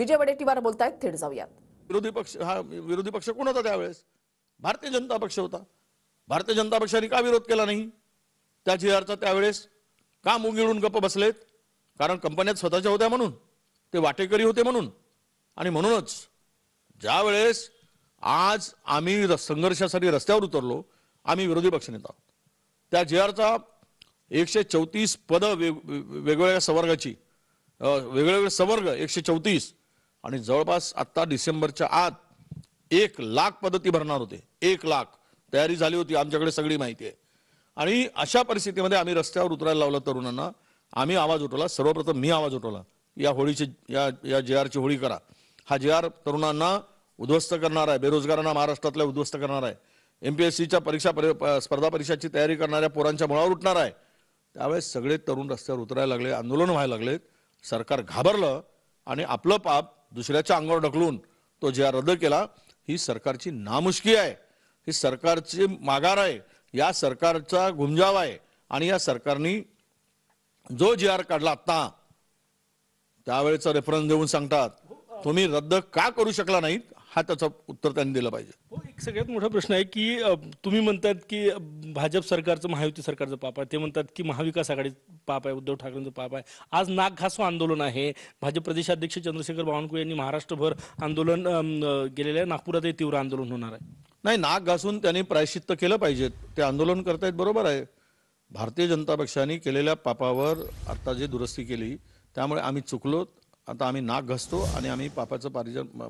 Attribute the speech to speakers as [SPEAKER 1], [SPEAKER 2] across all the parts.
[SPEAKER 1] विजय वडेट्टीवार बोलतायत थेट जाऊयात विरोधी पक्ष हा विरोधी पक्ष कोण होता त्यावेळेस भारतीय जनता पक्ष होता भारतीय जनता पक्षाने का विरोध केला नाही त्या जीआरचा त्यावेळेस का मुंगिळून गप्प बसलेत कारण कंपन्यात स्वतःच्या होत्या म्हणून ते वाटेकरी होते म्हणून आणि म्हणूनच वेळेस आज आम्ही संघर्षासाठी रस्त्यावर उतरलो आम्ही विरोधी पक्ष आहोत त्या जे आरचा एकशे चौतीस पदं वेग वेगवेगळ्या संवर्गाची वेगवेगळे संवर्ग एकशे चौतीस आणि जवळपास आत्ता डिसेंबरच्या आत एक लाख पद्धती भरणार होते एक लाख तयारी झाली होती आमच्याकडे सगळी माहिती आहे आणि अशा परिस्थितीमध्ये आम्ही रस्त्यावर उतरायला लावलं तरुणांना आम्ही आवाज उठवला सर्वप्रथम मी आवाज उठवला या होळीची या या जे आरची होळी करा हा जे आर तरुणांना उद्ध्वस्त करणार आहे बेरोजगारांना महाराष्ट्रातल्या उद्ध्वस्त करणार आहे एम पी एस सीच्या परीक्षा स्पर्धा परीक्षाची तयारी करणाऱ्या पोरांच्या मुळावर उठणार आहे त्यावेळेस सगळे तरुण रस्त्यावर उतरायला लागले आंदोलन व्हायला लागले सरकार घाबरलं आणि आपलं पाप दुसऱ्याच्या अंगावर ढकलून तो ज्या रद्द केला ही सरकारची नामुष्की आहे ही सरकारची माघार आहे या सरकारचा गुंजाव आहे आणि या सरकारनी जो जी आर काढला आत्ता त्यावेळेचा रेफरन्स देऊन सांगतात तुम्ही रद्द का करू शकला नाहीत हा त्याचं उत्तर त्यांनी दिलं पाहिजे
[SPEAKER 2] सगळ्यात मोठा प्रश्न आहे की तुम्ही म्हणतात की भाजप सरकारचं महायुती सरकारचं पाप आहे ते म्हणतात की महाविकास आघाडी पाप आहे उद्धव ठाकरेंचं पाप आहे आज नाग घासो आंदोलन आहे भाजप प्रदेशाध्यक्ष चंद्रशेखर बावनकुळे यांनी महाराष्ट्रभर आंदोलन गेलेलं आहे नागपुरातही तीव्र आंदोलन होणार आहे नाही नाग घासून त्यांनी प्रायश्चित्त केलं पाहिजे ते आंदोलन करतायत बरोबर आहे
[SPEAKER 1] भारतीय जनता पक्षाने केलेल्या पापावर आता जे दुरुस्ती केली त्यामुळे आम्ही चुकलो आता आम्ही नाक घासतो आणि आम्ही पापाचं पारिजन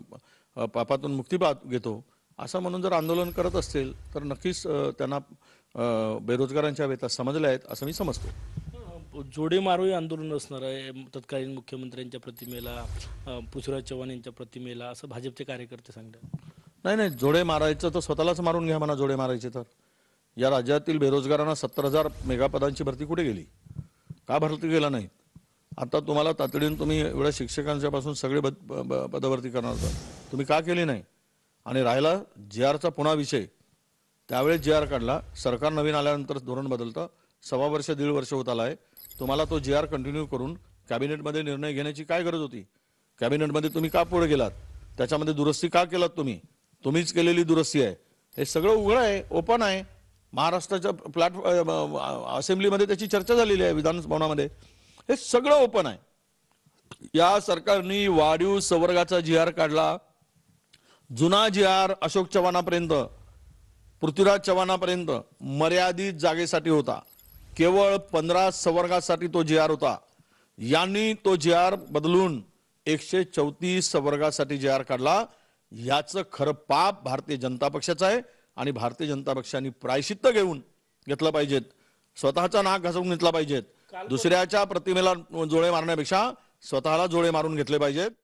[SPEAKER 1] पापातून मुक्ती घेतो असं म्हणून जर आंदोलन करत असतील तर नक्कीच त्यांना बेरोजगारांच्या वेता समजल्या आहेत असं मी समजतो
[SPEAKER 2] जोडे जोडेमारोही आंदोलन असणार आहे तत्कालीन मुख्यमंत्र्यांच्या प्रतिमेला पृथ्वीराज चव्हाण यांच्या प्रतिमेला असं भाजपचे कार्यकर्ते सांगतात
[SPEAKER 1] नाही नाही जोडे मारायचं तर स्वतःलाच मारून घ्या म्हणा जोडे मारायचे तर या राज्यातील बेरोजगारांना सत्तर हजार मेगापदांची भरती कुठे गेली का भरती गेला नाही आता तुम्हाला तातडीने तुम्ही एवढ्या शिक्षकांच्या पासून सगळे पदभरती करणार तुम्ही का केली नाही आणि राहिला जी आरचा पुन्हा विषय त्यावेळेस जी आर काढला सरकार नवीन आल्यानंतर धोरण बदलतं सव्वा वर्ष दीड वर्ष होत आला आहे तुम्हाला तो जी आर कंटिन्यू करून कॅबिनेटमध्ये निर्णय घेण्याची काय गरज होती कॅबिनेटमध्ये तुम्ही का पुढे गेलात त्याच्यामध्ये दुरुस्ती का केलात तुम्ही तुम्हीच केलेली दुरुस्ती आहे हे सगळं उघडं आहे ओपन आहे महाराष्ट्राच्या प्लॅट असेंब्लीमध्ये त्याची चर्चा झालेली आहे विधानभवनामध्ये हे सगळं ओपन आहे या सरकारनी वाढीव संवर्गाचा जी आर काढला जुना जी आर अशोक चव्हाणापर्यंत पृथ्वीराज चव्हाणापर्यंत मर्यादित जागेसाठी होता केवळ पंधरा सवर्गासाठी तो जी आर होता यांनी तो जी आर बदलून एकशे चौतीस सवर्गासाठी जी आर काढला याचं खरं पाप भारतीय जनता पक्षाचं आहे आणि भारतीय जनता पक्षाने प्रायशित्त घेऊन घेतलं पाहिजेत स्वतःचा नाक घासून घेतला पाहिजेत दुसऱ्याच्या प्रतिमेला जोळे मारण्यापेक्षा स्वतःला जोळे मारून घेतले पाहिजेत